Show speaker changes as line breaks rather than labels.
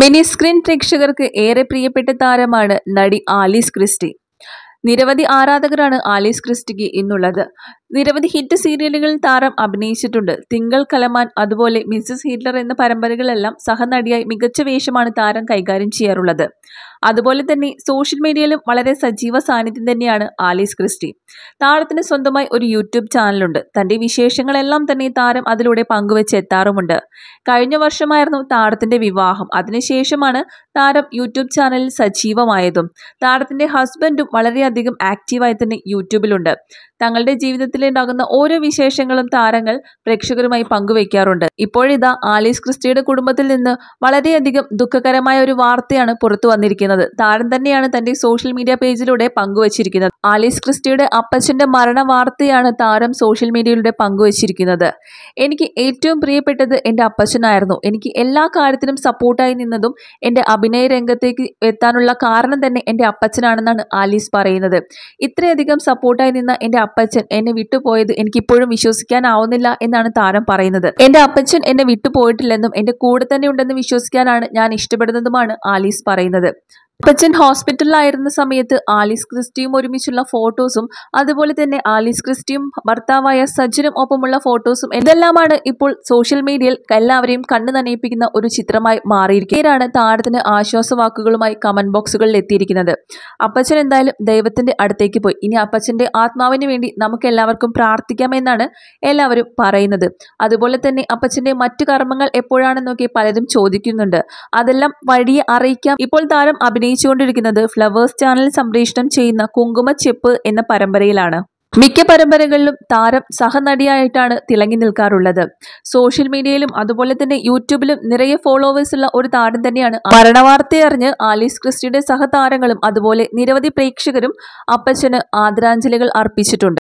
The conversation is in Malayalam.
മിനി സ്ക്രീൻ പ്രേക്ഷകർക്ക് ഏറെ പ്രിയപ്പെട്ട താരമാണ് നടി ആലീസ് ക്രിസ്റ്റി നിരവധി ആരാധകരാണ് ആലീസ് ക്രിസ്റ്റിക്ക് ഇന്നുള്ളത് നിരവധി ഹിറ്റ് സീരിയലുകളിൽ താരം അഭിനയിച്ചിട്ടുണ്ട് തിങ്കൾ കലമാൻ അതുപോലെ മിസ്സസ് ഹിറ്റ്ലർ എന്ന പരമ്പരകളെല്ലാം സഹനടിയായി മികച്ച വേഷമാണ് താരം കൈകാര്യം ചെയ്യാറുള്ളത് അതുപോലെ തന്നെ സോഷ്യൽ മീഡിയയിലും വളരെ സജീവ സാന്നിധ്യം തന്നെയാണ് ആലീസ് ക്രിസ്റ്റി താരത്തിന് സ്വന്തമായി ഒരു യൂട്യൂബ് ചാനലുണ്ട് തന്റെ വിശേഷങ്ങളെല്ലാം തന്നെ താരം അതിലൂടെ പങ്കുവെച്ച് എത്താറുമുണ്ട് കഴിഞ്ഞ വർഷമായിരുന്നു താരത്തിന്റെ വിവാഹം അതിനുശേഷമാണ് താരം യൂട്യൂബ് ചാനലിൽ സജീവമായതും താരത്തിന്റെ ഹസ്ബൻഡും വളരെയധികം ആക്റ്റീവായി തന്നെ യൂട്യൂബിലുണ്ട് തങ്ങളുടെ ജീവിതത്തിലുണ്ടാകുന്ന ഓരോ വിശേഷങ്ങളും താരങ്ങൾ പ്രേക്ഷകരുമായി പങ്കുവയ്ക്കാറുണ്ട് ഇപ്പോഴിതാ ആലീസ് ക്രിസ്റ്റിയുടെ കുടുംബത്തിൽ നിന്ന് വളരെയധികം ദുഃഖകരമായ ഒരു വാർത്തയാണ് പുറത്തു വന്നിരിക്കുന്നത് പറയുന്നത് താരം തന്നെയാണ് തന്റെ സോഷ്യൽ മീഡിയ പേജിലൂടെ പങ്കുവച്ചിരിക്കുന്നത് ആലീസ് ക്രിസ്റ്റിയുടെ അപ്പച്ചന്റെ മരണ വാർത്തയാണ് താരം സോഷ്യൽ മീഡിയയിലൂടെ പങ്കുവച്ചിരിക്കുന്നത് എനിക്ക് ഏറ്റവും പ്രിയപ്പെട്ടത് എൻ്റെ അപ്പച്ചനായിരുന്നു എനിക്ക് എല്ലാ കാര്യത്തിനും സപ്പോർട്ടായി നിന്നതും എൻ്റെ അഭിനയ രംഗത്തേക്ക് എത്താനുള്ള കാരണം തന്നെ എൻ്റെ അപ്പച്ചനാണെന്നാണ് ആലീസ് പറയുന്നത് ഇത്രയധികം സപ്പോർട്ടായി നിന്ന എൻ്റെ അപ്പച്ചൻ എന്നെ വിട്ടുപോയത് എനിക്കിപ്പോഴും വിശ്വസിക്കാനാവുന്നില്ല എന്നാണ് താരം പറയുന്നത് എൻ്റെ അപ്പച്ചൻ എന്നെ വിട്ടുപോയിട്ടില്ലെന്നും എൻ്റെ കൂടെ തന്നെ ഉണ്ടെന്ന് വിശ്വസിക്കാനാണ് ഞാൻ ഇഷ്ടപ്പെടുന്നതുമാണ് ആലീസ് പറയുന്നത് അപ്പച്ചൻ ഹോസ്പിറ്റലിലായിരുന്ന സമയത്ത് ആലീസ് ക്രിസ്റ്റിയും ഒരുമിച്ചുള്ള ഫോട്ടോസും അതുപോലെ തന്നെ ആലീസ് ക്രിസ്റ്റിയും ഭർത്താവായ സജ്ജനും ഒപ്പമുള്ള ഫോട്ടോസും എന്തെല്ലാമാണ് ഇപ്പോൾ സോഷ്യൽ മീഡിയയിൽ എല്ലാവരെയും കണ്ണു നനയിപ്പിക്കുന്ന ഒരു ചിത്രമായി മാറിയിരിക്കുകയാണ് താരത്തിന് ആശ്വാസവാക്കുകളുമായി കമന്റ് ബോക്സുകളിൽ എത്തിയിരിക്കുന്നത് അപ്പച്ചൻ എന്തായാലും ദൈവത്തിന്റെ അടുത്തേക്ക് പോയി ഇനി അപ്പച്ചന്റെ ആത്മാവിന് വേണ്ടി നമുക്ക് എല്ലാവർക്കും പ്രാർത്ഥിക്കാമെന്നാണ് എല്ലാവരും പറയുന്നത് അതുപോലെ തന്നെ അപ്പച്ചന്റെ മറ്റു കർമ്മങ്ങൾ എപ്പോഴാണെന്നൊക്കെ പലരും ചോദിക്കുന്നുണ്ട് അതെല്ലാം വഴിയെ അറിയിക്കാം ഇപ്പോൾ താരം അഭിനയി അഭിനയിച്ചുകൊണ്ടിരിക്കുന്നത് ഫ്ലവേഴ്സ് ചാനൽ സംപ്രേഷണം ചെയ്യുന്ന കുങ്കുമച്ചെപ്പ് എന്ന പരമ്പരയിലാണ് മിക്ക പരമ്പരകളിലും താരം സഹനടിയായിട്ടാണ് തിളങ്ങി നിൽക്കാറുള്ളത് സോഷ്യൽ മീഡിയയിലും അതുപോലെ തന്നെ യൂട്യൂബിലും നിറയെ ഫോളോവേഴ്സ് ഉള്ള ഒരു താരം തന്നെയാണ് മരണവാർത്തയറിഞ്ഞ് ആലീസ് ക്രിസ്റ്റിയുടെ സഹതാരങ്ങളും അതുപോലെ നിരവധി പ്രേക്ഷകരും അപ്പച്ചന് ആദരാഞ്ജലികൾ അർപ്പിച്ചിട്ടുണ്ട്